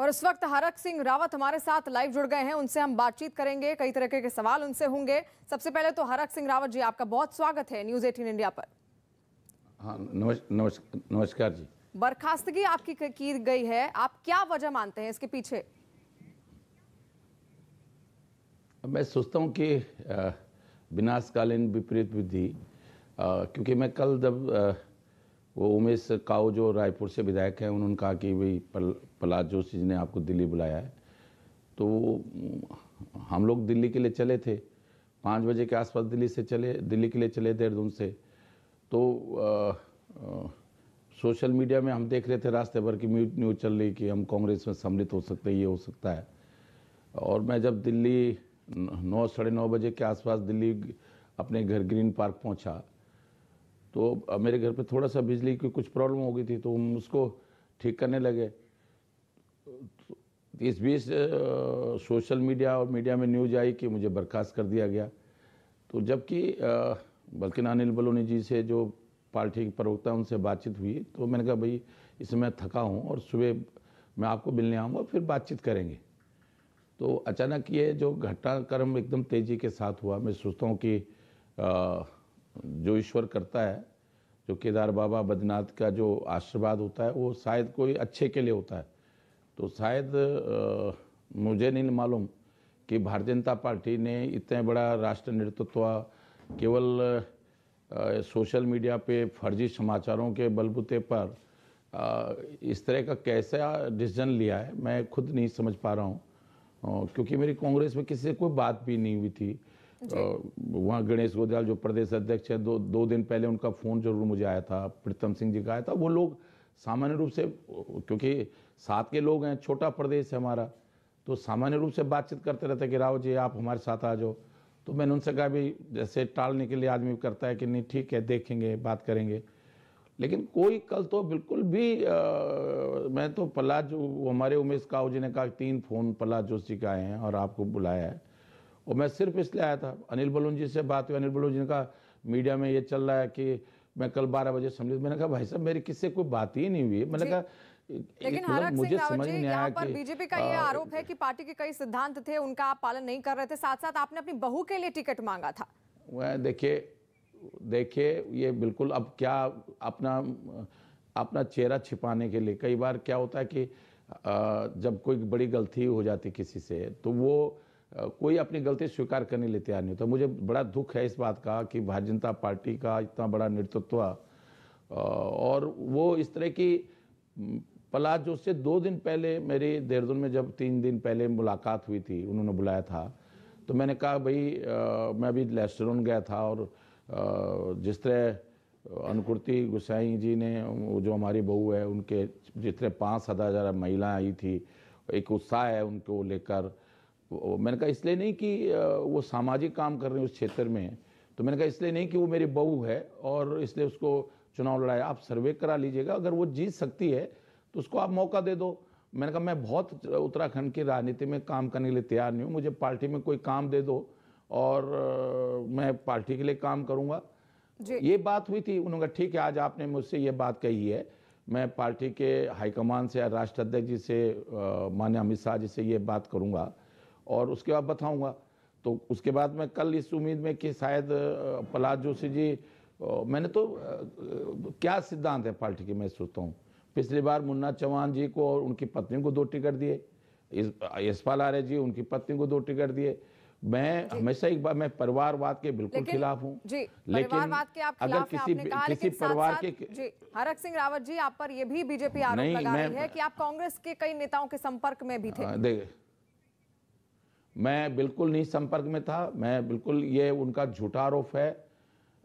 और इस वक्त हरक सिंह रावत हमारे साथ लाइव जुड़ गए हैं उनसे हम बातचीत करेंगे कई तरह के सवाल उनसे होंगे सबसे पहले तो हरक सिंह रावत जी आपका बहुत स्वागत है न्यूज एटीन इंडिया पर हाँ, नमस्कार जी बर्खास्तगी आपकी की गई है आप क्या वजह मानते हैं इसके पीछे मैं सोचता हूँ कि विनाशकालीन विपरीत विधि क्योंकि मैं कल जब वो उमेश काऊ जो रायपुर से विधायक हैं उन्होंने कहा कि भाई पल, जोशी जी ने आपको दिल्ली बुलाया है तो हम लोग दिल्ली के लिए चले थे पाँच बजे के आसपास दिल्ली से चले दिल्ली के लिए चले देहरादून से तो आ, आ, सोशल मीडिया में हम देख रहे थे रास्ते भर की न्यूज चल रही कि हम कांग्रेस में सम्मिलित हो सकते हैं ये हो सकता है और मैं जब दिल्ली नौ साढ़े नौ बजे के आसपास दिल्ली अपने घर ग्रीन पार्क पहुंचा तो मेरे घर पे थोड़ा सा बिजली की कुछ प्रॉब्लम हो गई थी तो हम उसको ठीक करने लगे तो इस बीच सोशल मीडिया और मीडिया में न्यूज आई कि मुझे बर्खास्त कर दिया गया तो जबकि बल्कि अनिल बलोनी जी से जो पार्टी के प्रवक्ता उनसे बातचीत हुई तो मैंने कहा भाई इसमें मैं थका हूँ और सुबह मैं आपको मिलने आऊँगा फिर बातचीत करेंगे तो अचानक ये जो घटनाक्रम एकदम तेज़ी के साथ हुआ मैं सोचता हूँ कि आ, जो ईश्वर करता है जो केदार बाबा बद्रीनाथ का जो आशीर्वाद होता है वो शायद कोई अच्छे के लिए होता है तो शायद मुझे नहीं मालूम कि भारतीय जनता पार्टी ने इतने बड़ा राष्ट्र नेतृत्व केवल सोशल मीडिया पे फर्जी समाचारों के बलबूते पर आ, इस तरह का कैसा डिसीजन लिया है मैं खुद नहीं समझ पा रहा हूँ क्योंकि मेरी कांग्रेस में किसी से कोई बात भी नहीं हुई थी वहाँ गणेश गोदयाल जो प्रदेश अध्यक्ष है दो दो दिन पहले उनका फ़ोन जरूर मुझे आया था प्रीतम सिंह जी का आया था वो लोग सामान्य रूप से क्योंकि साथ के लोग हैं छोटा प्रदेश है हमारा तो सामान्य रूप से बातचीत करते रहते कि राव जी आप हमारे साथ आ जाओ तो मैंने उनसे कहा भी जैसे टालने के लिए आदमी करता है कि नहीं ठीक है देखेंगे बात करेंगे लेकिन कोई कल तो बिल्कुल भी आ, मैं तो जो हमारे उमेश काऊ जी ने कहा तीन फ़ोन पलाज जोशी का आए हैं और आपको बुलाया है और मैं सिर्फ इसलिए आया था अनिल बलून जी से बात हुई अनिल बलून जी ने कहा मीडिया में ये चल रहा है कि मैं कल बारह बजे सम्मिलित मैंने कहा भाई साहब मेरी किससे कोई बात ही नहीं हुई मैंने कहा लेकिन हरक सिंह रावत जी यहाँ पर बीजेपी का ये आरोप है कि पार्टी के कई सिद्धांत थे उनका आप पालन नहीं कर रहे थे साथ साथ आपने अपनी बहू के लिए टिकट मांगा था वह देखिए देखिए ये बिल्कुल अब क्या अपना अपना चेहरा छिपाने के लिए कई बार क्या होता है कि जब कोई बड़ी गलती हो जाती किसी से तो वो कोई अपनी गलती स्वीकार करने लिए तैयार नहीं होता मुझे बड़ा दुख है इस बात का कि भारतीय जनता पार्टी का इतना बड़ा नेतृत्व और वो इस तरह की जो से दो दिन पहले मेरी देहरादून में जब तीन दिन पहले मुलाकात हुई थी उन्होंने बुलाया था तो मैंने कहा भाई मैं अभी लेस्टरून गया था और आ, जिस तरह अनुकुर्ति गुसाई जी ने जो हमारी बहू है उनके जिस तरह पाँच सात हज़ार महिलाएँ आई थी एक उत्साह है उनको लेकर मैंने कहा इसलिए नहीं कि वो सामाजिक काम कर रहे हैं उस क्षेत्र में है तो मैंने कहा इसलिए नहीं कि वो मेरी बहू है और इसलिए उसको चुनाव लड़ाया आप सर्वे करा लीजिएगा अगर वो जीत सकती है तो उसको आप मौका दे दो मैंने कहा मैं बहुत उत्तराखंड की राजनीति में काम करने के लिए तैयार नहीं हूँ मुझे पार्टी में कोई काम दे दो और मैं पार्टी के लिए काम करूँगा ये बात हुई थी उन्होंने कहा ठीक है आज आपने मुझसे ये बात कही है मैं पार्टी के हाईकमान से या राष्ट्र अध्यक्ष जी से मान्य अमित शाह जी से ये बात करूँगा और उसके बाद बताऊंगा तो उसके बाद मैं कल इस उम्मीद में कि शायद प्रहलाद जोशी जी मैंने तो क्या सिद्धांत है पार्टी के मैं सोचता हूँ पिछली बार मुन्ना चौहान जी को और उनकी पत्नी को दो टिकट दिए यशपाल आर्य जी उनकी पत्नी को दो टिकट दिए मैं हमेशा एक बार मैं परिवारवाद के बिल्कुल खिलाफ हूँ लेकिन अगर किसी किसी परिवार के हरक सिंह रावत जी आप पर यह भी बीजेपी आरोप लगा रही है कि आप कांग्रेस के कई नेताओं के संपर्क में भी थे हाँ, मैं बिल्कुल नहीं संपर्क में था मैं बिल्कुल ये उनका झूठा आरोप है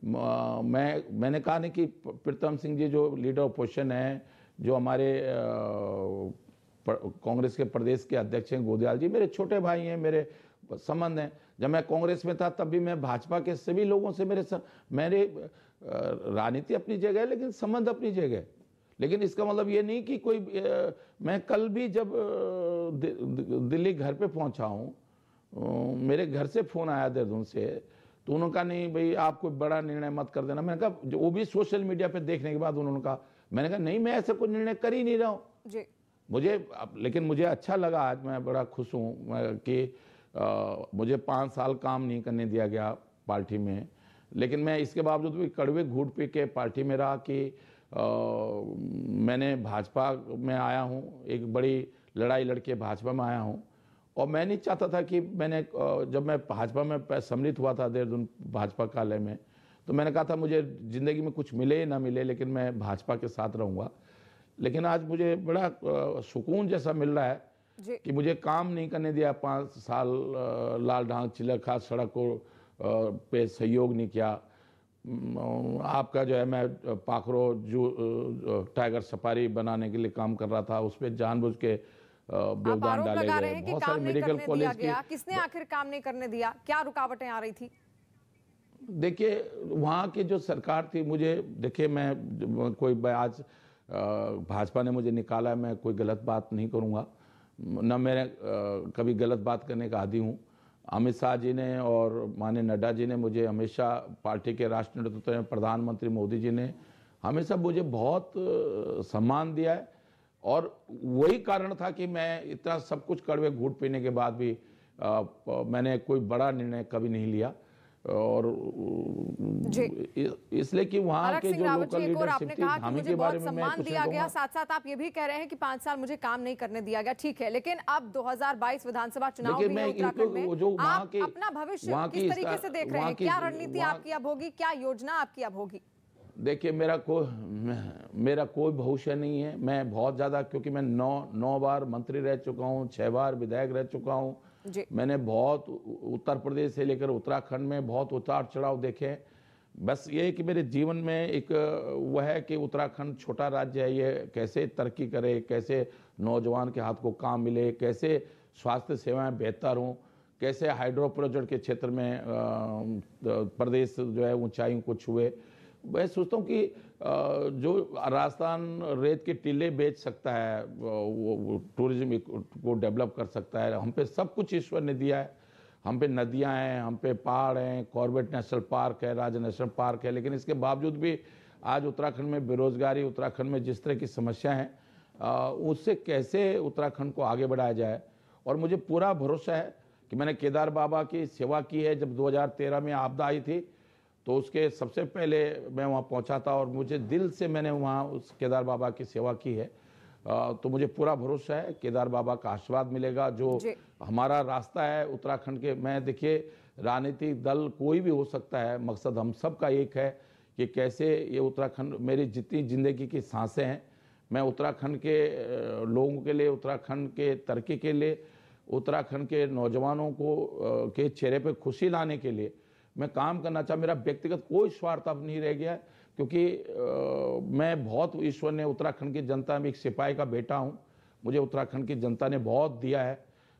मैं मैंने कहा नहीं कि प्रीतम सिंह जी जो लीडर ऑपोजिशन है जो हमारे कांग्रेस के प्रदेश के अध्यक्ष हैं गोदियाल जी मेरे छोटे भाई हैं मेरे संबंध हैं जब मैं कांग्रेस में था तब भी मैं भाजपा के सभी लोगों से मेरे मेरे राजनीति अपनी जगह है लेकिन संबंध अपनी जगह है लेकिन इसका मतलब ये नहीं कि कोई मैं कल भी जब दिल्ली घर पे पहुंचा हूँ मेरे घर से फ़ोन आया देहरादून से तो उन्होंने कहा नहीं भाई आप कोई बड़ा निर्णय मत कर देना मैंने कहा वो भी सोशल मीडिया पे देखने के बाद उन्होंने कहा मैंने कहा नहीं मैं ऐसा कोई निर्णय कर ही नहीं रहा हूँ मुझे लेकिन मुझे अच्छा लगा आज मैं बड़ा खुश हूँ कि आ, मुझे पाँच साल काम नहीं करने दिया गया पार्टी में लेकिन मैं इसके बावजूद भी कड़वे घूट पी के पार्टी में रहा कि आ, मैंने भाजपा में आया हूँ एक बड़ी लड़ाई लड़के भाजपा में आया हूँ और मैं नहीं चाहता था कि मैंने जब मैं भाजपा में सम्मिलित हुआ था देहरादून भाजपा कार्यालय में तो मैंने कहा था मुझे ज़िंदगी में कुछ मिले ना मिले लेकिन मैं भाजपा के साथ रहूँगा लेकिन आज मुझे बड़ा सुकून जैसा मिल रहा है कि मुझे काम नहीं करने दिया पाँच साल लाल ढांग चिलखा सड़क को पे सहयोग नहीं किया आपका जो है मैं पाखरो जू टाइगर सफारी बनाने के लिए काम कर रहा था उस पर जानबूझ के योगदान डाले गए बहुत सारे मेडिकल कॉलेज किसने आखिर काम नहीं करने दिया क्या रुकावटें आ रही थी देखिए वहाँ की जो सरकार थी मुझे देखिए मैं कोई आज भाजपा ने मुझे निकाला मैं कोई गलत बात नहीं करूँगा न मैं कभी गलत बात करने का आदि हूँ अमित शाह जी ने और माने नड्डा जी ने मुझे हमेशा पार्टी के राष्ट्रीय नेतृत्व में प्रधानमंत्री मोदी जी ने हमेशा मुझे बहुत सम्मान दिया है और वही कारण था कि मैं इतना सब कुछ कड़वे घूट पीने के बाद भी आ, मैंने कोई बड़ा निर्णय कभी नहीं लिया और इसलिए कि वहां के जो लोकल लीडरशिप थी हमें के बारे में मैं कुछ दिया गया साथ साथ आप ये भी कह रहे हैं कि पांच साल मुझे काम नहीं करने दिया गया ठीक है लेकिन अब 2022 विधानसभा चुनाव भी है उत्तराखंड में जो आप अपना भविष्य किस तरीके से देख रहे हैं क्या रणनीति आपकी अब होगी क्या योजना आपकी अब होगी देखिए मेरा कोई मेरा कोई भविष्य नहीं है मैं बहुत ज़्यादा क्योंकि मैं नौ नौ बार मंत्री रह चुका हूँ छः बार विधायक रह चुका हूँ मैंने बहुत उत्तर प्रदेश से लेकर उत्तराखंड में बहुत उतार चढ़ाव देखे बस ये कि मेरे जीवन में एक वह है कि उत्तराखंड छोटा राज्य है ये कैसे तरक्की करे कैसे नौजवान के हाथ को काम मिले कैसे स्वास्थ्य सेवाएं बेहतर हों कैसे हाइड्रो प्रोजेक्ट के क्षेत्र में प्रदेश जो है ऊंचाइयों को छुए मैं सोचता हूँ कि जो राजस्थान रेत के टीले बेच सकता है वो टूरिज्म को डेवलप कर सकता है हम पे सब कुछ ईश्वर ने दिया है हम पे नदियाँ हैं हम पे पहाड़ हैं कॉर्बेट नेशनल पार्क है राजा नेशनल पार्क है लेकिन इसके बावजूद भी आज उत्तराखंड में बेरोजगारी उत्तराखंड में जिस तरह की समस्या हैं उससे कैसे उत्तराखंड को आगे बढ़ाया जाए और मुझे पूरा भरोसा है कि मैंने केदार बाबा की सेवा की है जब 2013 में आपदा आई थी तो उसके सबसे पहले मैं वहाँ पहुँचा था और मुझे दिल से मैंने वहाँ उस केदार बाबा की सेवा की है तो मुझे पूरा भरोसा है केदार बाबा का आशीर्वाद मिलेगा जो हमारा रास्ता है उत्तराखंड के मैं देखिए राजनीतिक दल कोई भी हो सकता है मकसद हम सब का एक है कि कैसे ये उत्तराखंड मेरी जितनी ज़िंदगी की सांसें हैं मैं उत्तराखंड के लोगों के लिए उत्तराखंड के तरक्की के लिए उत्तराखंड के नौजवानों को के चेहरे पर खुशी लाने के लिए मैं काम करना चाह मेरा व्यक्तिगत कोई स्वार्थ अब नहीं रह गया है क्योंकि आ, मैं बहुत ईश्वर ने उत्तराखंड की जनता में एक सिपाही का बेटा हूँ मुझे उत्तराखंड की जनता ने बहुत दिया है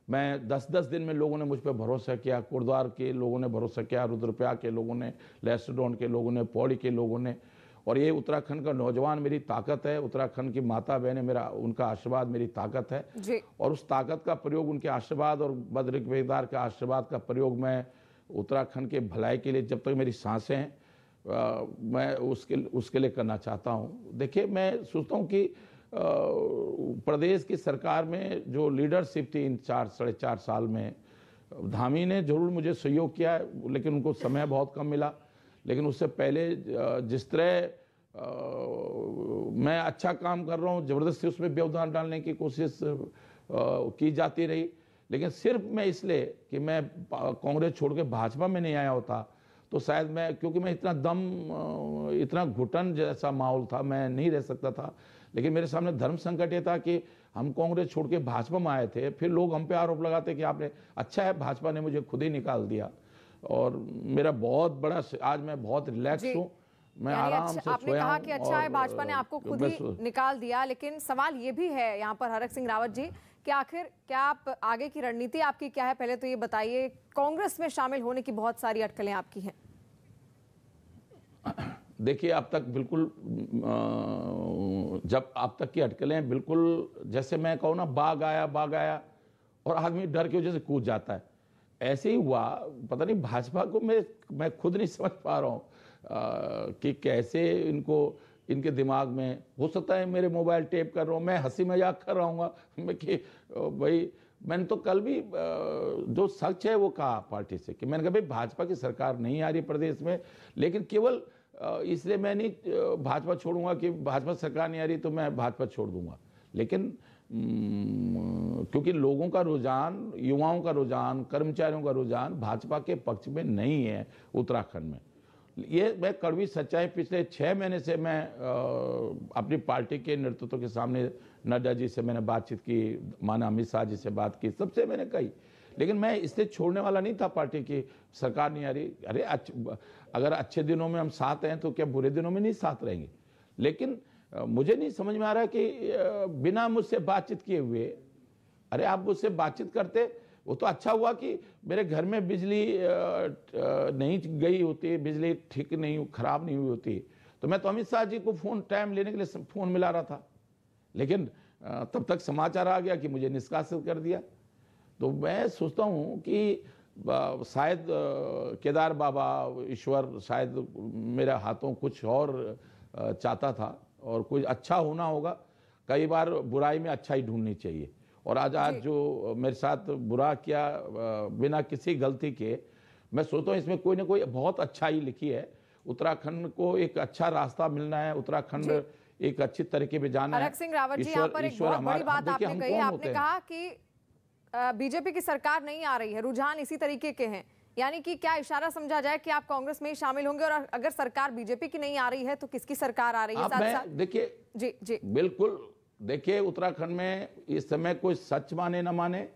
मैं दस दस दिन में लोगों ने मुझ पर भरोसा किया कुरद्वार के लोगों ने भरोसा किया रुद्रप्रयाग के लोगों ने लेस्टोन के लोगों ने पौड़ी के लोगों ने और ये उत्तराखंड का नौजवान मेरी ताकत है उत्तराखंड की माता बहने मेरा उनका आशीर्वाद मेरी ताकत है और उस ताकत का प्रयोग उनके आशीर्वाद और बद्रिक बेदार के आशीर्वाद का प्रयोग मैं उत्तराखंड के भलाई के लिए जब तक मेरी सांसें हैं मैं उसके उसके लिए करना चाहता हूं देखिए मैं सोचता हूं कि आ, प्रदेश की सरकार में जो लीडरशिप थी इन चार साढ़े चार साल में धामी ने जरूर मुझे सहयोग किया है लेकिन उनको समय बहुत कम मिला लेकिन उससे पहले जिस तरह मैं अच्छा काम कर रहा हूँ ज़बरदस्ती उसमें व्यवधान डालने की कोशिश की जाती रही लेकिन सिर्फ मैं इसलिए कि मैं कांग्रेस छोड़ के भाजपा में नहीं आया होता तो शायद मैं क्योंकि मैं इतना दम इतना घुटन जैसा माहौल था मैं नहीं रह सकता था लेकिन मेरे सामने धर्म संकट ये था कि हम कांग्रेस छोड़ के भाजपा में आए थे फिर लोग हम पे आरोप लगाते कि आपने अच्छा है भाजपा ने मुझे खुद ही निकाल दिया और मेरा बहुत बड़ा आज मैं बहुत रिलैक्स हूँ मैं आराम अच्छा, से आपने कहा कि अच्छा है भाजपा ने आपको खुद ही निकाल दिया लेकिन सवाल ये भी है यहाँ पर हरक सिंह रावत जी कि आखिर क्या आप आगे की रणनीति आपकी क्या है पहले तो ये बताइए कांग्रेस में शामिल होने की बहुत सारी अटकलें आपकी हैं देखिए अब तक बिल्कुल जब अब तक की अटकलें बिल्कुल जैसे मैं कहूँ ना बाघ आया बाघ आया और आदमी डर की वजह से कूद जाता है ऐसे ही हुआ पता नहीं भाजपा को मैं मैं खुद नहीं समझ पा रहा हूँ कि कैसे इनको इनके दिमाग में हो सकता है मेरे मोबाइल टेप कर रहा हूँ मैं हंसी मजाक कर रहा हूँ मैं कि भाई मैंने तो कल भी जो सच है वो कहा पार्टी से कि मैंने कहा भाई भाजपा की सरकार नहीं आ रही प्रदेश में लेकिन केवल इसलिए मैं नहीं भाजपा छोड़ूंगा कि भाजपा सरकार नहीं आ रही तो मैं भाजपा छोड़ दूंगा लेकिन क्योंकि लोगों का रुझान युवाओं का रुझान कर्मचारियों का रुझान भाजपा के पक्ष में नहीं है उत्तराखंड में ये मैं कड़वी सच्चाई पिछले छः महीने से मैं आ, अपनी पार्टी के नेतृत्व के सामने नड्डा जी से मैंने बातचीत की माना अमित शाह जी से बात की सबसे मैंने कही लेकिन मैं इससे छोड़ने वाला नहीं था पार्टी की सरकार नहीं आ रही अरे अच्छ, अगर अच्छे दिनों में हम साथ हैं तो क्या बुरे दिनों में नहीं साथ रहेंगे लेकिन आ, मुझे नहीं समझ में आ रहा कि आ, बिना मुझसे बातचीत किए हुए अरे आप मुझसे बातचीत करते वो तो अच्छा हुआ कि मेरे घर में बिजली नहीं गई होती बिजली ठीक नहीं खराब नहीं हुई होती तो मैं तो अमित शाह जी को फ़ोन टाइम लेने के लिए फ़ोन मिला रहा था लेकिन तब तक समाचार आ गया कि मुझे निष्कासित कर दिया तो मैं सोचता हूँ कि शायद केदार बाबा ईश्वर शायद मेरे हाथों कुछ और चाहता था और कुछ अच्छा होना होगा कई बार बुराई में अच्छाई ढूंढनी चाहिए और आज आज जो मेरे साथ बुरा किया बिना किसी गलती के मैं सोचता हूँ इसमें कोई ना कोई बहुत अच्छा ही लिखी है उत्तराखंड को एक अच्छा रास्ता मिलना है उत्तराखंड एक अच्छे तरीके में जाना है सिंह रावत जी पर एक बहुत बड़ी बात आपने कही आपने कहा कि बीजेपी की सरकार नहीं आ रही है रुझान इसी तरीके के हैं यानी कि क्या इशारा समझा जाए कि आप कांग्रेस में ही शामिल होंगे और अगर सरकार बीजेपी की नहीं आ रही है तो किसकी सरकार आ रही है देखिए जी जी बिल्कुल देखिए उत्तराखंड में इस समय कोई सच माने ना माने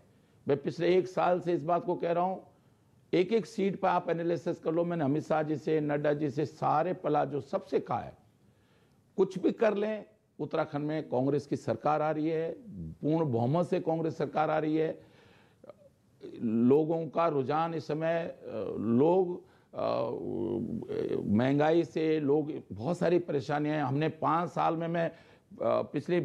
मैं पिछले एक साल से इस बात को कह रहा हूँ एक एक सीट पर आप एनालिसिस कर लो मैंने अमित शाह जी से नड्डा जी से सारे पला जो सबसे कहा है कुछ भी कर लें उत्तराखंड में कांग्रेस की सरकार आ रही है पूर्ण बहुमत से कांग्रेस सरकार आ रही है लोगों का रुझान इस समय लोग महंगाई से लोग बहुत सारी परेशानियां हैं हमने पाँच साल में मैं पिछले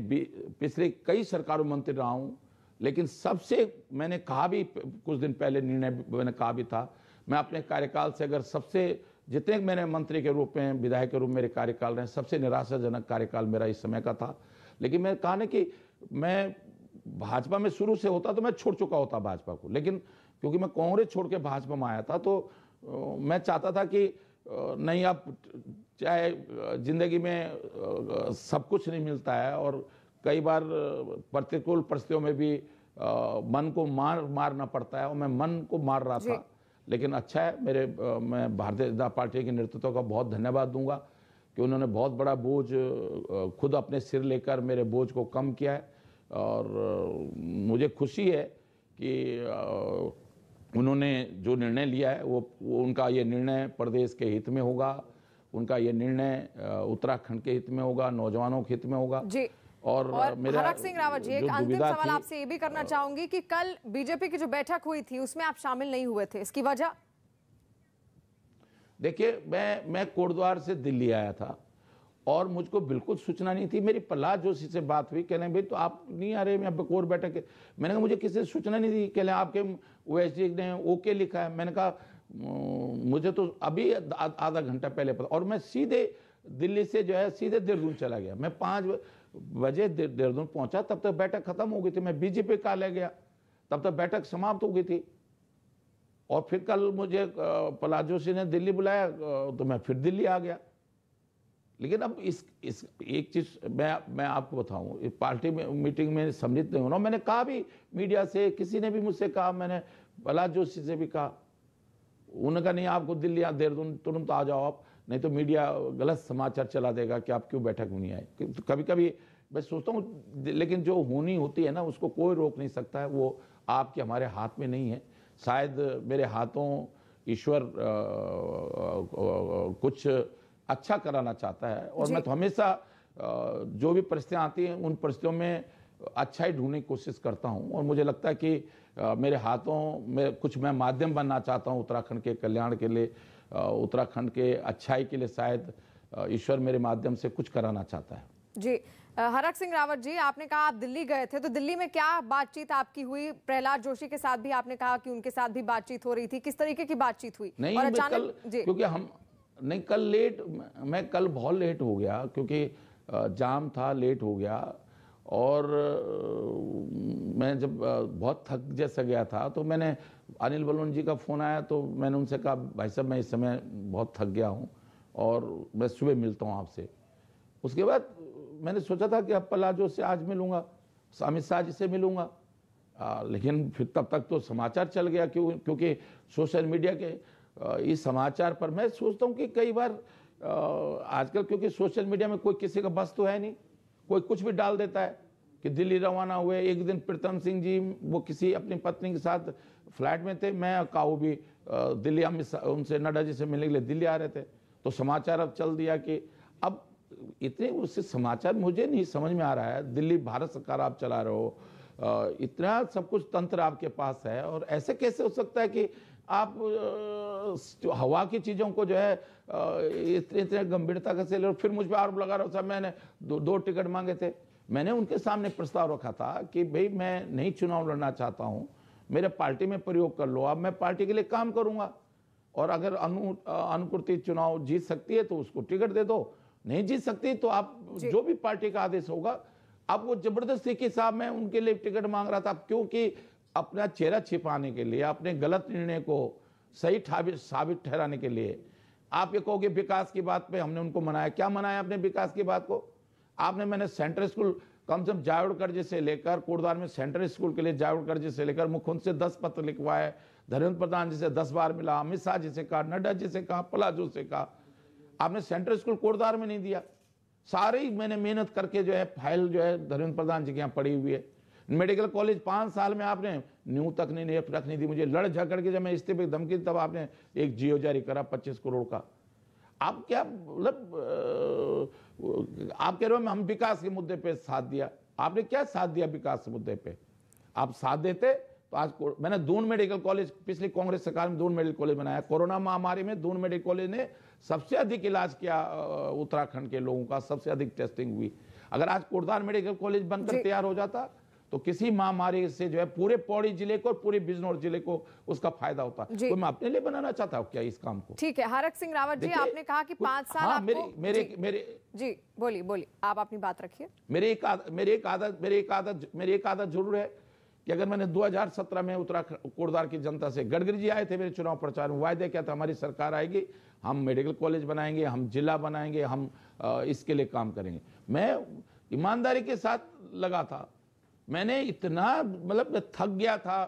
पिछले कई सरकारों मंत्री रहा हूँ लेकिन सबसे मैंने कहा भी कुछ दिन पहले निर्णय मैंने कहा भी था मैं अपने कार्यकाल से अगर सबसे जितने मैंने मंत्री के रूप में विधायक के रूप में मेरे कार्यकाल रहे सबसे निराशाजनक कार्यकाल मेरा इस समय का था लेकिन मैंने कहा ना कि मैं भाजपा में शुरू से होता तो मैं छोड़ चुका होता भाजपा को लेकिन क्योंकि मैं कांग्रेस छोड़ के भाजपा में आया था तो मैं चाहता था कि नहीं आप चाहे ज़िंदगी में सब कुछ नहीं मिलता है और कई बार प्रतिकूल परिस्थितियों में भी मन को मार मारना पड़ता है और मैं मन को मार रहा था लेकिन अच्छा है मेरे मैं भारतीय जनता पार्टी के नेतृत्व का बहुत धन्यवाद दूंगा कि उन्होंने बहुत बड़ा बोझ खुद अपने सिर लेकर मेरे बोझ को कम किया है और मुझे खुशी है कि उन्होंने जो निर्णय लिया है वो, वो उनका ये निर्णय प्रदेश के हित में होगा उनका ये निर्णय उत्तराखंड के हित में होगा नौजवानों के हित में होगा जी और, और मेरा हरक सिंह रावत जी एक अंतिम सवाल आपसे ये भी करना चाहूंगी कि कल बीजेपी की जो बैठक हुई थी उसमें आप शामिल नहीं हुए थे इसकी वजह देखिए मैं मैं कोटद्वार से दिल्ली आया था और मुझको बिल्कुल सूचना नहीं थी मेरी प्रहलाद जोशी से बात हुई कहने भाई तो आप नहीं आ रहे मैं कोर बैठक मैंने कहा मुझे किसी सूचना नहीं थी कहने आपके ओ ने ओके लिखा है मैंने कहा मुझे तो अभी आधा घंटा पहले पता और मैं सीधे दिल्ली से जो है सीधे देहरादून चला गया मैं पाँच बजे देहरादून पहुंचा तब तक बैठक खत्म हो गई थी मैं बीजेपी का ले गया तब तक बैठक समाप्त हो गई थी और फिर कल मुझे पलाजो सिंह ने दिल्ली बुलाया तो मैं फिर दिल्ली आ गया लेकिन अब इस इस एक चीज़ मैं मैं आपको बताऊं पार्टी में मीटिंग में सम्मिलित नहीं हो रहा मैंने कहा भी मीडिया से किसी ने भी मुझसे कहा मैंने पलाज जोशी से भी कहा उन्होंने कहा नहीं आपको दिल्ली या देहरादून तुरंत आ जाओ आप नहीं तो मीडिया गलत समाचार चला देगा कि आप क्यों बैठक होनी नहीं आए तो कभी कभी मैं सोचता हूँ लेकिन जो होनी होती है ना उसको कोई रोक नहीं सकता है वो आपके हमारे हाथ में नहीं है शायद मेरे हाथों ईश्वर कुछ अच्छा कराना चाहता है और मैं तो हमेशा जो भी परिस्थितियाँ आती हैं उन परिस्थितियों में अच्छा ही ढूंढने की कोशिश करता हूँ और मुझे लगता है कि मेरे हाथों में कुछ मैं माध्यम बनना चाहता हूँ उत्तराखंड के कल्याण के लिए उत्तराखंड के अच्छाई के लिए शायद ईश्वर मेरे माध्यम से कुछ कराना चाहता है जी हरक सिंह रावत जी आपने कहा आप दिल्ली गए थे तो दिल्ली में क्या बातचीत आपकी हुई प्रहलाद जोशी के साथ भी आपने कहा कि उनके साथ भी बातचीत हो रही थी किस तरीके की बातचीत हुई नहीं और अचानक कल, क्योंकि हम नहीं कल लेट मैं कल बहुत लेट हो गया क्योंकि जाम था लेट हो गया और मैं जब बहुत थक जैसा गया था तो मैंने अनिल बलून जी का फ़ोन आया तो मैंने उनसे कहा भाई साहब मैं इस समय बहुत थक गया हूँ और मैं सुबह मिलता हूँ आपसे उसके बाद मैंने सोचा था कि अब पलाजो से आज मिलूँगा अमित शाह जी से मिलूँगा लेकिन फिर तब तक तो समाचार चल गया क्यों क्योंकि सोशल मीडिया के इस समाचार पर मैं सोचता हूँ कि कई बार आजकल क्योंकि सोशल मीडिया में कोई किसी का बस तो है नहीं कोई कुछ भी डाल देता है कि दिल्ली रवाना हुए एक दिन प्रीतम सिंह जी वो किसी अपनी पत्नी के साथ फ्लैट में थे मैं काऊ भी दिल्ली अमित उनसे नड्डा जी से मिलने के लिए दिल्ली आ रहे थे तो समाचार अब चल दिया कि अब इतने उससे समाचार मुझे नहीं समझ में आ रहा है दिल्ली भारत सरकार आप चला रहे हो इतना सब कुछ तंत्र आपके पास है और ऐसे कैसे हो सकता है कि आप हवा की चीज़ों को जो है इतने इतने गंभीरता का सेल और फिर मुझ पर आरोप लगा रहा था मैंने दो दो टिकट मांगे थे मैंने उनके सामने प्रस्ताव रखा था कि भाई मैं नहीं चुनाव लड़ना चाहता हूँ मेरे पार्टी में प्रयोग कर लो अब मैं पार्टी के लिए काम करूँगा और अगर अनु अनुकृति चुनाव जीत सकती है तो उसको टिकट दे दो नहीं जीत सकती तो आप जो भी पार्टी का आदेश होगा अब वो जबरदस्ती के साहब मैं उनके लिए टिकट मांग रहा था क्योंकि अपना चेहरा छिपाने के लिए अपने गलत निर्णय को सही साबित ठहराने के लिए आप ये कहोगे विकास की बात पे हमने उनको मनाया क्या मनाया आपने विकास की बात को आपने मैंने सेंट्रल स्कूल कम से कम जावड़कर जी से लेकर कोटद्वार में सेंट्रल स्कूल के लिए जावड़कर जी से लेकर मुखुंद से दस पत्र लिखवाए धर्मेंद्र प्रधान जी से दस बार मिला अमित शाह जी से कहा नड्डा जी से कहा पलाजू से कहा आपने सेंट्रल स्कूल कोटद्वार में नहीं दिया सारी मैंने मेहनत करके जो है फाइल जो है धर्मेंद्र प्रधान जी के यहाँ पड़ी हुई है मेडिकल कॉलेज पाँच साल में आपने न्यू तक नहीं रखनी थी मुझे लड़ झगड़ के जब मैं इस्तीफे धमकी तब आपने एक जियो जारी करा पच्चीस करोड़ का आप क्या मतलब आप कह रहे हो हम विकास के मुद्दे पे साथ दिया आपने क्या साथ दिया विकास के मुद्दे पे आप साथ देते तो आज मैंने दून मेडिकल कॉलेज पिछली कांग्रेस सरकार में दून मेडिकल कॉलेज बनाया कोरोना महामारी में दून मेडिकल कॉलेज ने सबसे अधिक इलाज किया उत्तराखंड के लोगों का सबसे अधिक टेस्टिंग हुई अगर आज कोटदार मेडिकल कॉलेज बनकर तैयार हो जाता तो किसी महामारी से जो है पूरे पौड़ी जिले को और पूरे बिजनौर जिले को उसका फायदा होता है तो मैं अपने लिए बनाना चाहता हूँ क्या इस काम को ठीक है हरक सिंह रावत जी आपने कहा कि पांच साल हाँ, मेरे मेरे जी, मेरे जी बोली बोली आप अपनी बात रखिए मेरे एक मेरे एक आदत मेरे एक आदत मेरी एक आदत जरूर है कि अगर मैंने 2017 में उत्तराखंड कोरदार की जनता से गडकरी जी आए थे मेरे चुनाव प्रचार में वायदे क्या था हमारी सरकार आएगी हम मेडिकल कॉलेज बनाएंगे हम जिला बनाएंगे हम इसके लिए काम करेंगे मैं ईमानदारी के साथ लगा था मैंने इतना मतलब मैं थक गया था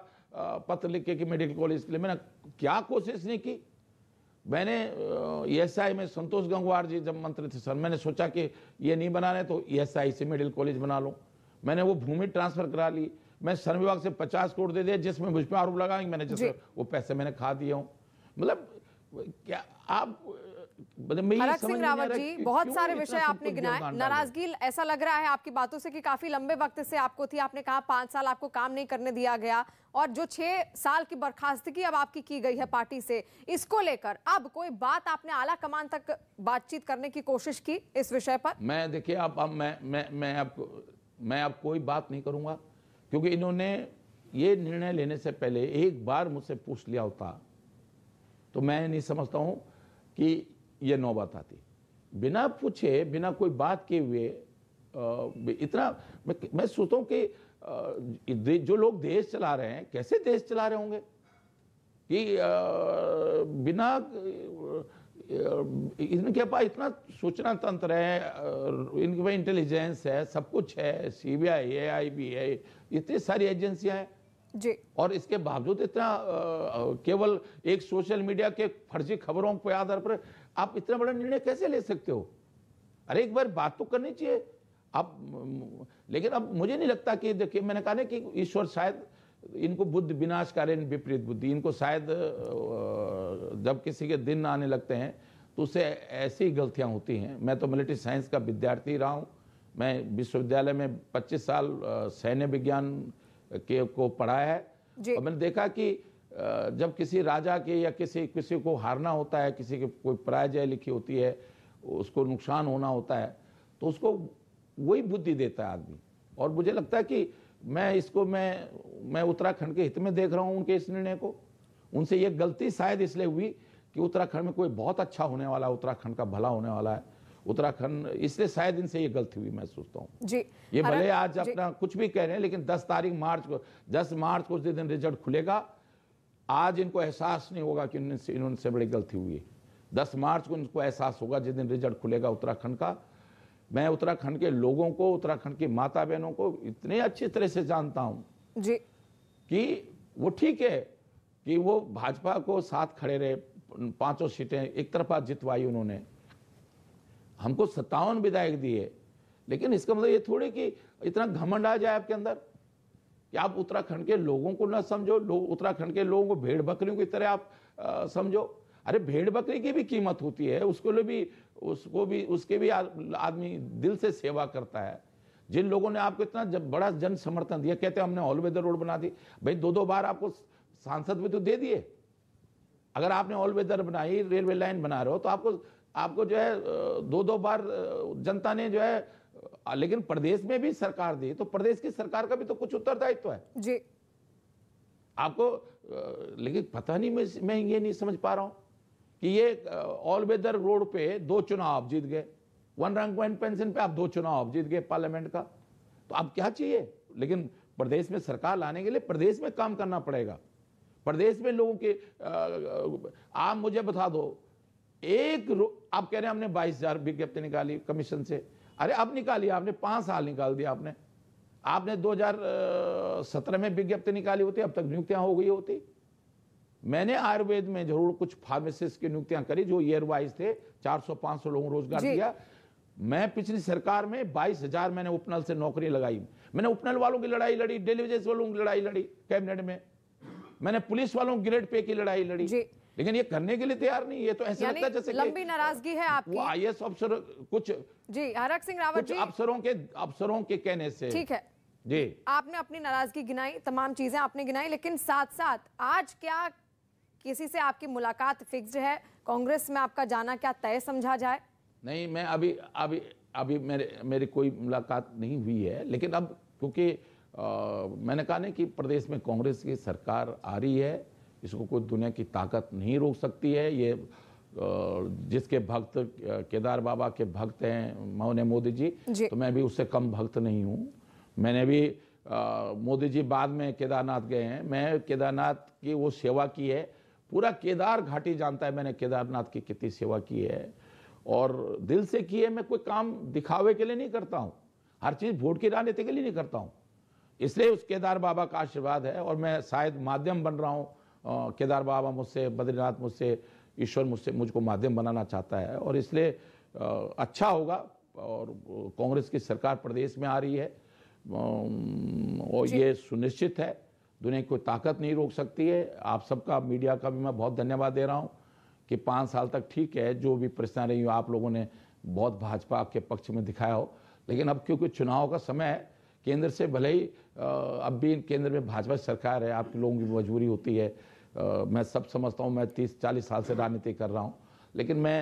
पत्र लिख के कि मेडिकल कॉलेज के लिए मैंने क्या कोशिश नहीं की मैंने एस आई e में संतोष गंगवार जी जब मंत्री थे सर मैंने सोचा कि ये नहीं बना रहे तो एस e आई से मेडिकल कॉलेज बना लो मैंने वो भूमि ट्रांसफर करा ली मैं सर विभाग से पचास करोड़ दे दिया जिसमें मुझ पर आरोप लगा मैंने जैसे वो पैसे मैंने खा दिए हूँ मतलब क्या आप मतलब हरक सिंह रावत जी बहुत सारे विषय आपने गिनाए नाराजगी ऐसा लग रहा है आपकी बातों से कि काफी लंबे वक्त से आपको थी आपने कहा पांच साल आपको काम नहीं करने दिया गया और जो छह साल की बर्खास्तगी अब आपकी की गई है पार्टी से इसको लेकर अब कोई बात आपने आला कमान तक बातचीत करने की कोशिश की इस विषय पर मैं देखिए आप अब मैं मैं मैं अब मैं अब कोई बात नहीं करूंगा क्योंकि इन्होंने ये निर्णय लेने से पहले एक बार मुझसे पूछ लिया होता तो मैं नहीं समझता हूं कि ये नौबत आती बिना पूछे बिना कोई बात किए हुए इतना मैं, मैं सोचता हूँ कि जो लोग देश चला रहे हैं कैसे देश चला रहे होंगे कि आ, बिना इनके पास इतना सूचना तंत्र है इनके पास इंटेलिजेंस है सब कुछ है सीबीआई है आईबी है इतनी सारी एजेंसियां हैं जी और इसके बावजूद इतना केवल एक सोशल मीडिया के फर्जी खबरों के आधार पर आप इतना बड़ा निर्णय कैसे ले सकते हो अरे एक बार बात तो करनी चाहिए आप लेकिन अब मुझे नहीं लगता कि देखिए मैंने कहा ना कि ईश्वर शायद इनको बुद्ध विनाश कारण विपरीत बुद्धि इनको शायद जब किसी के दिन आने लगते हैं तो उससे ऐसी गलतियां होती हैं मैं तो मिलिट्री साइंस का विद्यार्थी रहा हूँ मैं विश्वविद्यालय में 25 साल सैन्य विज्ञान के को पढ़ाया है और मैंने देखा कि जब किसी राजा के या किसी किसी को हारना होता है किसी के कोई पराजय लिखी होती है उसको नुकसान होना होता है तो उसको वही बुद्धि देता है आदमी और मुझे लगता है कि मैं इसको मैं मैं उत्तराखंड के हित में देख रहा हूँ उनके इस निर्णय को उनसे ये गलती शायद इसलिए हुई कि उत्तराखंड में कोई बहुत अच्छा होने वाला उत्तराखंड का भला होने वाला है उत्तराखंड इसलिए शायद इनसे ये गलती हुई मैं सोचता हूँ जी ये भले आज अपना कुछ भी कह रहे हैं लेकिन 10 तारीख मार्च को 10 मार्च को जिस दिन रिजल्ट खुलेगा आज इनको एहसास नहीं होगा कि इनसे इन्होंने से बड़ी गलती हुई है दस मार्च को इनको एहसास होगा जिस दिन रिजल्ट खुलेगा उत्तराखंड का मैं उत्तराखंड के लोगों को उत्तराखंड की माता बहनों को इतने अच्छी तरह से जानता हूँ जी कि वो ठीक है कि वो भाजपा को साथ खड़े रहे पांचों सीटें एक तरफा जितवाई उन्होंने हमको सत्तावन विधायक दिए लेकिन इसका मतलब ये थोड़ी कि इतना घमंड आ जाए आपके अंदर कि आप उत्तराखंड के लोगों को ना समझो लोग उत्तराखंड के लोगों को भेड़ बकरियों की तरह आप आ, समझो अरे भेड़ बकरी की भी कीमत होती है उसको लिए भी उसको भी उसके भी आदमी दिल से सेवा करता है जिन लोगों ने आपको इतना जब बड़ा जन समर्थन दिया कहते हमने ऑल वेदर रोड बना दी भाई दो दो बार आपको सांसद भी तो दे दिए अगर आपने ऑल वेदर बनाई रेलवे लाइन बना रहे हो तो आपको आपको जो है दो दो बार जनता ने जो है लेकिन प्रदेश में भी सरकार दी तो प्रदेश की सरकार का भी तो कुछ उत्तरदायित्व तो है जी आपको लेकिन पता नहीं मैं मैं ये नहीं समझ पा रहा हूं कि ये ऑल वेदर रोड पे दो चुनाव आप जीत गए वन रैंक वन पेंशन पे आप दो चुनाव आप जीत गए पार्लियामेंट का तो आप क्या चाहिए लेकिन प्रदेश में सरकार लाने के लिए प्रदेश में काम करना पड़ेगा प्रदेश में लोगों के आप मुझे बता दो एक आप कह रहे हैं हमने बाईस हजार विज्ञप्ति निकाली कमीशन से अरे अब निकाली आपने पांच साल निकाल दिया आपने आपने 2017 में विज्ञप्ति निकाली होती अब तक नियुक्तियां हो गई होती मैंने आयुर्वेद में जरूर कुछ फार्मेसिस्ट की नियुक्तियां करी जो ईयर वाइज थे 400-500 लोगों रोजगार दिया मैं पिछली सरकार में बाईस हजार मैंने उपनल से नौकरी लगाई मैंने उपनल वालों की लड़ाई लड़ी डेली वालों की लड़ाई लड़ी कैबिनेट में मैंने पुलिस वालों ग्रेड पे की लड़ाई लड़ी लेकिन ये करने के लिए तैयार नहीं ये तो ऐसे लगता है जैसे लंबी नाराजगी है आपकी वो आईएएस अफसर कुछ जी हरक सिंह रावत जी अफसरों के अफसरों के कहने से ठीक है जी आपने अपनी नाराजगी गिनाई तमाम चीजें आपने गिनाई लेकिन साथ साथ आज क्या किसी से आपकी मुलाकात फिक्स है कांग्रेस में आपका जाना क्या तय समझा जाए नहीं मैं अभी अभी अभी मेरे मेरी कोई मुलाकात नहीं हुई है लेकिन अब क्योंकि मैंने कहा ना कि प्रदेश में कांग्रेस की सरकार आ रही है इसको कोई दुनिया की ताकत नहीं रोक सकती है ये जिसके भक्त केदार बाबा के भक्त हैं मौन मोदी जी, जी तो मैं भी उससे कम भक्त नहीं हूँ मैंने भी मोदी जी बाद में केदारनाथ गए हैं मैं केदारनाथ की वो सेवा की है पूरा केदार घाटी जानता है मैंने केदारनाथ की कितनी सेवा की है और दिल से की है मैं कोई काम दिखावे के लिए नहीं करता हूँ हर चीज़ वोट की राजनीति के लिए नहीं करता हूँ इसलिए उस केदार बाबा का आशीर्वाद है और मैं शायद माध्यम बन रहा हूँ केदार बाबा मुझसे बद्रीनाथ मुझसे ईश्वर मुझसे मुझको माध्यम बनाना चाहता है और इसलिए अच्छा होगा और कांग्रेस की सरकार प्रदेश में आ रही है और ये सुनिश्चित है दुनिया की कोई ताकत नहीं रोक सकती है आप सबका मीडिया का भी मैं बहुत धन्यवाद दे रहा हूँ कि पाँच साल तक ठीक है जो भी प्रश्न रही हो आप लोगों ने बहुत भाजपा के पक्ष में दिखाया हो लेकिन अब क्योंकि चुनाव का समय है केंद्र से भले ही अब भी केंद्र में भाजपा सरकार है आपके लोगों की मजबूरी होती है आ, मैं सब समझता हूँ मैं तीस चालीस साल से राजनीति कर रहा हूँ लेकिन मैं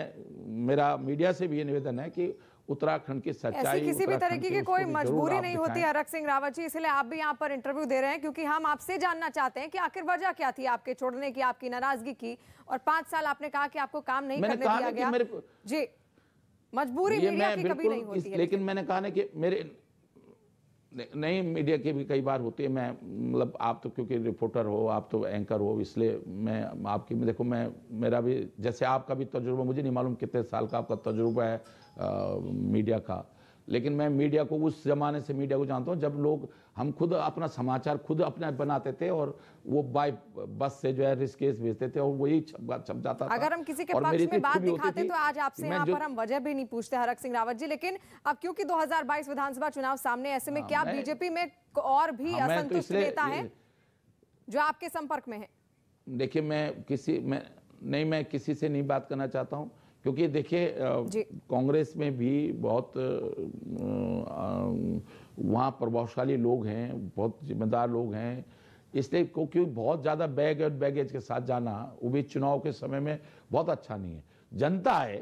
मेरा मीडिया से भी ये निवेदन है कि उत्तराखंड की सच्चाई किसी भी तरीके की कोई मजबूरी नहीं होती अरक सिंह रावत जी इसलिए आप भी यहाँ पर इंटरव्यू दे रहे हैं क्योंकि हम आपसे जानना चाहते हैं कि आखिर वजह क्या थी आपके छोड़ने की आपकी नाराजगी की और पांच साल आपने कहा कि आपको काम नहीं करने दिया गया जी मजबूरी मीडिया की कभी नहीं होती लेकिन मैंने कहा ना कि मेरे नए मीडिया के भी कई बार होती है मैं मतलब आप तो क्योंकि रिपोर्टर हो आप तो एंकर हो इसलिए मैं आपकी देखो मैं मेरा भी जैसे आपका भी तजुर्बा मुझे नहीं मालूम कितने साल का आपका तजुर्बा है आ, मीडिया का लेकिन मैं मीडिया को उस ज़माने से मीडिया को जानता हूँ जब लोग हम खुद अपना समाचार खुद अपने बनाते थे और वो बाय बस से जो है रिस्केस भेजते थे और वही छप जाता अगर हम किसी के पक्ष में बात दिखाते तो आज आपसे यहाँ पर हम वजह भी नहीं पूछते हरक सिंह रावत जी लेकिन अब क्योंकि 2022 विधानसभा चुनाव सामने ऐसे में हाँ, क्या बीजेपी में और भी हाँ, तो असंतुष्ट नेता है जो आपके संपर्क में है देखिए मैं किसी मैं नहीं मैं किसी से नहीं बात करना चाहता हूँ क्योंकि देखिए कांग्रेस में भी बहुत वहाँ प्रभावशाली लोग हैं बहुत जिम्मेदार लोग हैं इसलिए क्योंकि बहुत ज़्यादा बैग और बैगेज के साथ जाना वो भी चुनाव के समय में बहुत अच्छा नहीं है जनता आए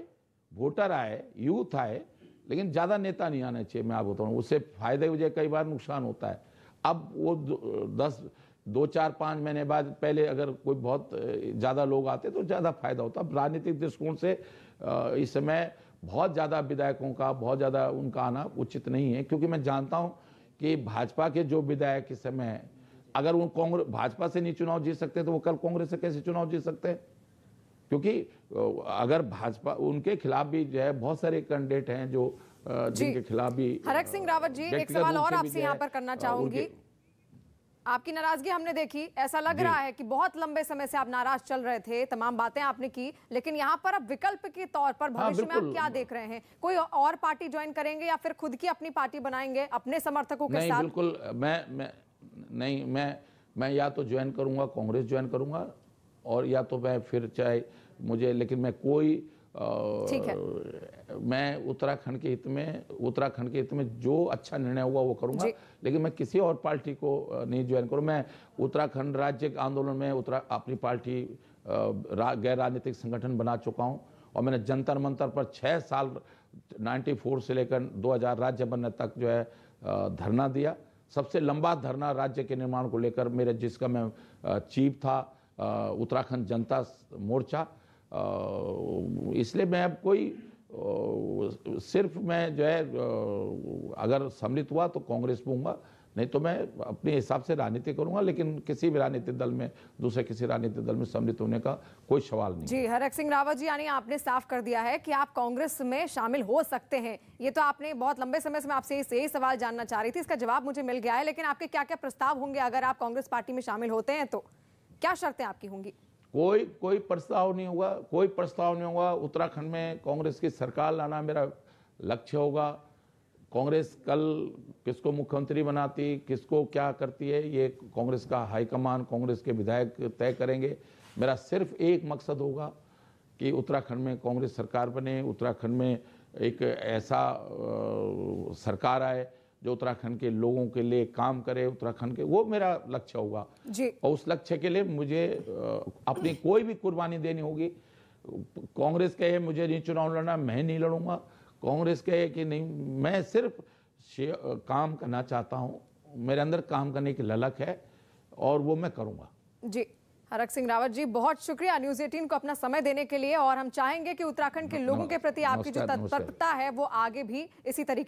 वोटर आए यूथ आए लेकिन ज़्यादा नेता नहीं आना चाहिए मैं आप बताऊँ उससे फायदे वजह कई बार नुकसान होता है अब वो दस दो चार पाँच महीने बाद पहले अगर कोई बहुत ज़्यादा लोग आते तो ज़्यादा फायदा होता अब राजनीतिक दृष्टिकोण से इस समय बहुत ज़्यादा विधायकों का बहुत ज़्यादा उनका आना उचित नहीं है क्योंकि मैं जानता हूँ कि भाजपा के जो विधायक इस समय अगर वो कांग्रेस भाजपा से नहीं चुनाव जीत सकते तो वो कल कांग्रेस से कैसे चुनाव जीत सकते हैं क्योंकि अगर भाजपा उनके खिलाफ भी जो है बहुत सारे कैंडिडेट हैं जो जिनके खिलाफ भी हरक सिंह रावत जी एक सवाल और आपसे यहाँ पर करना चाहूंगी आपकी नाराजगी हमने देखी ऐसा लग रहा है कि बहुत लंबे समय से आप नाराज चल रहे थे तमाम बातें आपने की लेकिन यहाँ पर अब विकल्प के तौर पर हाँ, भविष्य में आप क्या देख रहे हैं कोई और पार्टी ज्वाइन करेंगे या फिर खुद की अपनी पार्टी बनाएंगे अपने समर्थकों के साथ बिल्कुल मैं मैं नहीं मैं मैं या तो ज्वाइन करूंगा कांग्रेस ज्वाइन करूंगा और या तो मैं फिर चाहे मुझे लेकिन मैं कोई मैं उत्तराखंड के हित में उत्तराखंड के हित में जो अच्छा निर्णय हुआ वो करूंगा लेकिन मैं किसी और पार्टी को नहीं ज्वाइन करूँ मैं उत्तराखंड राज्य आंदोलन में उत्तरा अपनी पार्टी रा, गैर राजनीतिक संगठन बना चुका हूँ और मैंने जंतर मंतर पर छः साल 94 से लेकर 2000 राज्य बनने तक जो है धरना दिया सबसे लंबा धरना राज्य के निर्माण को लेकर मेरे जिसका मैं चीफ था उत्तराखंड जनता मोर्चा इसलिए मैं अब कोई सिर्फ मैं जो है अगर सम्मिलित हुआ तो कांग्रेस में हूँगा नहीं तो मैं अपने हिसाब से राजनीति करूंगा लेकिन किसी भी राजनीतिक दल में दूसरे किसी राजनीतिक दल में सम्मिलित होने का कोई सवाल नहीं जी हरक सिंह रावत जी यानी आपने साफ कर दिया है कि आप कांग्रेस में शामिल हो सकते हैं ये तो आपने बहुत लंबे समय से मैं आपसे यही सवाल जानना चाह रही थी इसका जवाब मुझे मिल गया है लेकिन आपके क्या क्या प्रस्ताव होंगे अगर आप कांग्रेस पार्टी में शामिल होते हैं तो क्या शर्तें आपकी होंगी कोई कोई प्रस्ताव नहीं होगा कोई प्रस्ताव नहीं होगा उत्तराखंड में कांग्रेस की सरकार लाना मेरा लक्ष्य होगा कांग्रेस कल किसको मुख्यमंत्री बनाती किसको क्या करती है ये कांग्रेस का हाईकमान कांग्रेस के विधायक तय करेंगे मेरा सिर्फ एक मकसद होगा कि उत्तराखंड में कांग्रेस सरकार बने उत्तराखंड में एक ऐसा सरकार आए जो उत्तराखंड के लोगों के लिए काम करे उत्तराखंड के वो मेरा लक्ष्य होगा जी। और उस लक्ष्य के लिए मुझे अपनी कोई भी कुर्बानी देनी होगी कांग्रेस कहे मुझे नहीं चुनाव लड़ना मैं नहीं लड़ूंगा कांग्रेस कहे कि नहीं मैं सिर्फ काम करना चाहता हूँ मेरे अंदर काम करने की ललक है और वो मैं करूँगा जी हरक सिंह रावत जी बहुत शुक्रिया न्यूज 18 को अपना समय देने के लिए और हम चाहेंगे कि उत्तराखंड के लोगों के प्रति आपकी जो तत्परता है वो आगे भी इसी तरीके